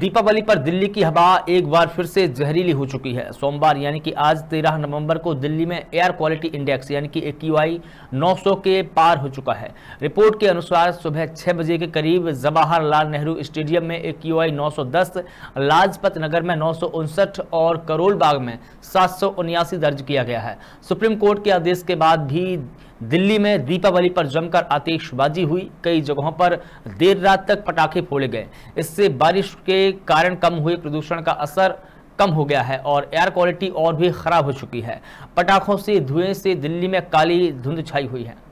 दीपावली पर दिल्ली की हवा एक बार फिर से जहरीली हो चुकी है सोमवार यानी कि आज 13 नवंबर को दिल्ली में एयर क्वालिटी इंडेक्स यानी कि ए क्यू आई के पार हो चुका है रिपोर्ट के अनुसार सुबह 6 बजे के करीब जवाहरलाल नेहरू स्टेडियम में ए क्यू आई नौ लाजपत नगर में नौ और करोल बाग में सात दर्ज किया गया है सुप्रीम कोर्ट के आदेश के बाद भी दिल्ली में दीपावली पर जमकर आतिशबाजी हुई कई जगहों पर देर रात तक पटाखे फोड़े गए इससे बारिश के कारण कम हुए प्रदूषण का असर कम हो गया है और एयर क्वालिटी और भी खराब हो चुकी है पटाखों से धुएं से दिल्ली में काली धुंध छाई हुई है